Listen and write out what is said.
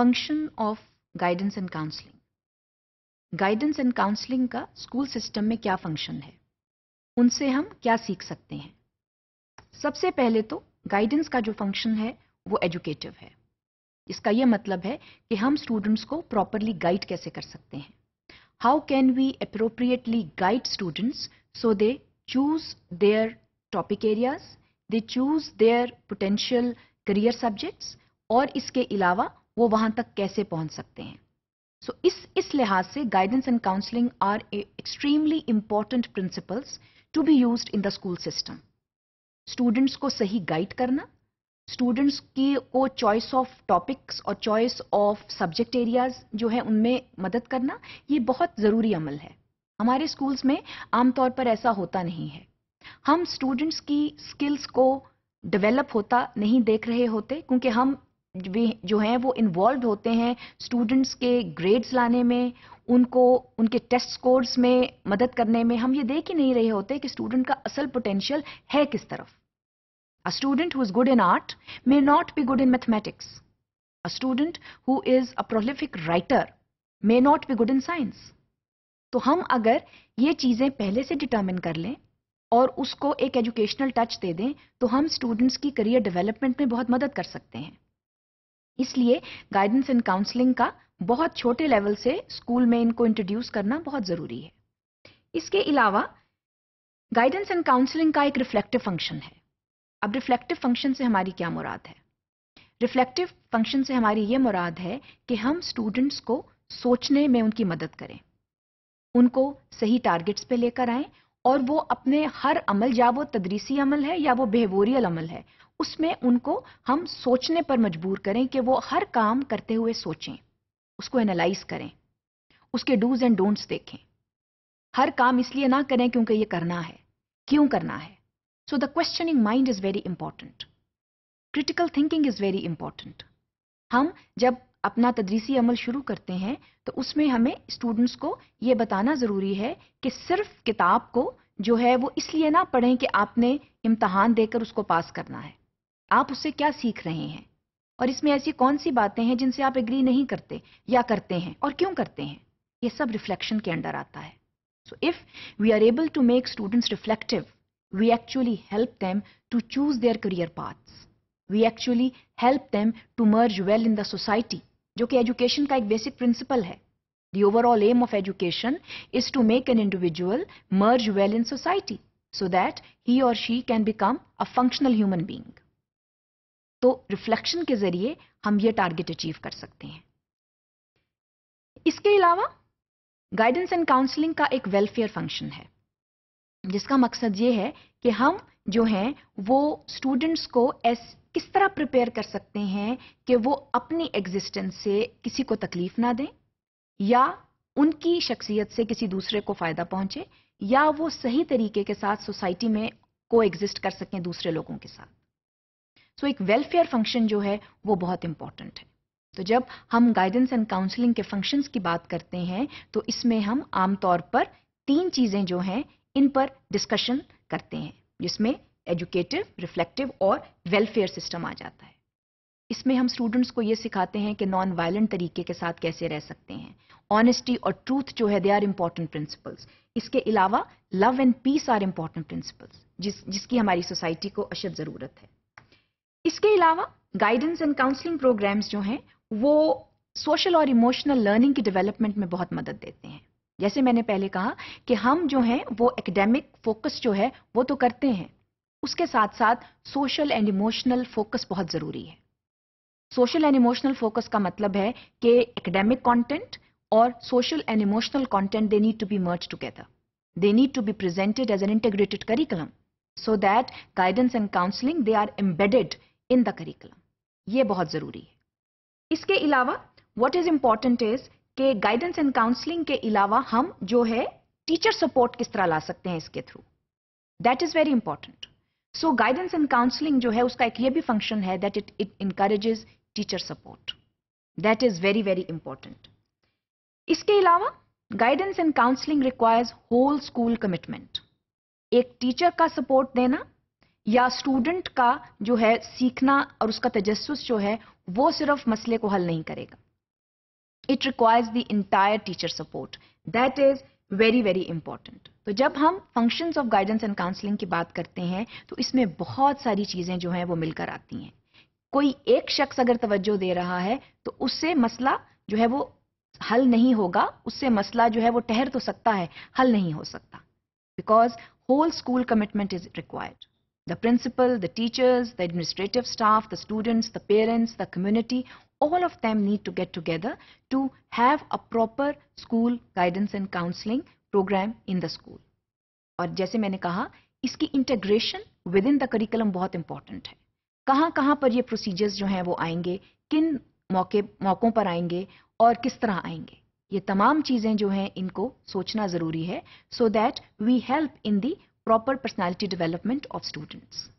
Function of guidance and counselling guidance and counselling का school system में क्या function है उनसे हम क्या सीख सकते हैं सबसे पहले तो गाइडेंस का जो फंक्शन है वो एजुकेटिव है इसका ये मतलब है कि हम स्टूडेंट्स को प्रॉपरली गाइड कैसे कर सकते हैं how can we appropriately guide students so they choose their topic areas they choose their potential career subjects और इसके अलावा वो वहां तक कैसे पहुंच सकते हैं सो so, इस इस लिहाज से guidance and counselling are extremely important principles to be use in the school system students को सही गाइड करना स्टूडेंट्स की को चॉइस ऑफ टॉपिक्स और चॉइस ऑफ सब्जेक्ट एरियाज जो है उनमें मदद करना ये बहुत ज़रूरी अमल है हमारे स्कूल्स में आमतौर पर ऐसा होता नहीं है हम स्टूडेंट्स की स्किल्स को डेवलप होता नहीं देख रहे होते क्योंकि हम भी जो हैं वो इन्वॉल्व होते हैं स्टूडेंट्स के ग्रेड्स लाने में उनको उनके टेस्ट स्कोर्स में मदद करने में हम ये देख ही नहीं रहे होते कि स्टूडेंट का असल पोटेंशियल है किस तरफ a student who is good in art may not be good in mathematics a student who is a prolific writer may not be good in science तो हम अगर ये चीज़ें पहले से डिटर्मिन कर लें और उसको एक एजुकेशनल टच दे दें तो हम स्टूडेंट्स की करियर डेवलपमेंट में बहुत मदद कर सकते हैं इसलिए गाइडेंस एंड काउंसलिंग का बहुत छोटे लेवल से स्कूल में इनको इंट्रोड्यूस करना बहुत ज़रूरी है इसके अलावा गाइडेंस एंड काउंसलिंग का एक रिफ्लेक्टिव फंक्शन है अब रिफ्लेक्टिव फंक्शन से हमारी क्या मुराद है रिफ्लेक्टिव फंक्शन से हमारी ये मुराद है कि हम स्टूडेंट्स को सोचने में उनकी मदद करें उनको सही टारगेट्स पे लेकर आएं और वो अपने हर अमल या वो तदरीसी अमल है या वो बिहेवोरियल अमल है उसमें उनको हम सोचने पर मजबूर करें कि वो हर काम करते हुए सोचें उसको एनालाइज करें उसके डूज एंड डोंट्स देखें हर काम इसलिए ना करें क्योंकि ये करना है क्यों करना है so the questioning mind is very important critical thinking is very important हम जब अपना तदरीसी अमल शुरू करते हैं तो उसमें हमें स्टूडेंट्स को ये बताना ज़रूरी है कि सिर्फ किताब को जो है वो इसलिए ना पढ़ें कि आपने इम्तहान देकर उसको पास करना है आप उससे क्या सीख रहे हैं और इसमें ऐसी कौन सी बातें हैं जिनसे आप एग्री नहीं करते या करते हैं और क्यों करते हैं ये सब रिफ्लेक्शन के अंडर आता है so if we are able to make students reflective we actually help them to choose their career paths we actually help them to merge well in the society जो कि एजुकेशन का एक बेसिक प्रिंसिपल है the overall aim of education is to make an individual merge well in society so that he और she can become a functional human being तो reflection के जरिए हम ये टारगेट अचीव कर सकते हैं इसके अलावा गाइडेंस एंड काउंसलिंग का एक वेलफेयर फंक्शन है जिसका मकसद ये है कि हम जो हैं वो स्टूडेंट्स को एस किस तरह प्रिपेयर कर सकते हैं कि वो अपनी एग्जिस्टेंस से किसी को तकलीफ ना दें या उनकी शख्सियत से किसी दूसरे को फ़ायदा पहुंचे या वो सही तरीके के साथ सोसाइटी में को एग्जिस्ट कर सकें दूसरे लोगों के साथ सो so, एक वेलफेयर फंक्शन जो है वो बहुत इंपॉर्टेंट है तो जब हम गाइडेंस एंड काउंसलिंग के फंक्शंस की बात करते हैं तो इसमें हम आमतौर पर तीन चीज़ें जो हैं इन पर डिस्कशन करते हैं जिसमें एजुकेटिव रिफ्लेक्टिव और वेलफेयर सिस्टम आ जाता है इसमें हम स्टूडेंट्स को ये सिखाते हैं कि नॉन वायलेंट तरीके के साथ कैसे रह सकते हैं ऑनेस्टी और ट्रूथ जो है दे आर इम्पॉर्टेंट प्रिंसिपल्स इसके अलावा love and peace are important principles जिस जिसकी हमारी सोसाइटी को अशद ज़रूरत है इसके अलावा गाइडेंस एंड काउंसलिंग प्रोग्राम्स जो हैं वो सोशल और इमोशनल लर्निंग की डेवलपमेंट में बहुत मदद देते हैं जैसे मैंने पहले कहा कि हम जो हैं वो एकेडमिक फोकस जो है वो तो करते हैं उसके साथ साथ सोशल एंड इमोशनल फोकस बहुत ज़रूरी है सोशल एंड इमोशनल फोकस का मतलब है कि एकेडमिक कंटेंट और social and emotional content they need to be merge together they need to be presented as an integrated curriculum so that guidance and counselling they are embedded in the curriculum ये बहुत ज़रूरी है इसके अलावा what is important is के guidance and counselling के अलावा हम जो है टीचर सपोर्ट किस तरह ला सकते हैं इसके through that is very important so guidance and counselling जो है उसका एक ये भी फंक्शन है that it it encourages teacher support that is very very important इसके अलावा guidance and counselling requires whole school commitment एक टीचर का सपोर्ट देना या स्टूडेंट का जो है सीखना और उसका तजस्स जो है वो सिर्फ मसले को हल नहीं करेगा it requires the entire teacher support that is very very important तो जब हम functions of guidance and counselling की बात करते हैं तो इसमें बहुत सारी चीजें जो है वो मिलकर आती हैं कोई एक शख्स अगर तवज्जो दे रहा है तो उससे मसला जो है वो हल नहीं होगा उससे मसला जो है वो ठहर तो सकता है हल नहीं हो सकता because whole school commitment is required the principal the teachers the administrative staff the students the parents the community all of them need to get together to have a proper school guidance and counseling program in the school. और जैसे मैंने कहा इसकी integration within the curriculum बहुत important है कहाँ कहां पर ये प्रोसीजर्स जो हैं वो आएंगे किन मौके मौक़ों पर आएंगे और किस तरह आएंगे ये तमाम चीज़ें जो हैं इनको सोचना ज़रूरी है so that we help in the proper personality development of students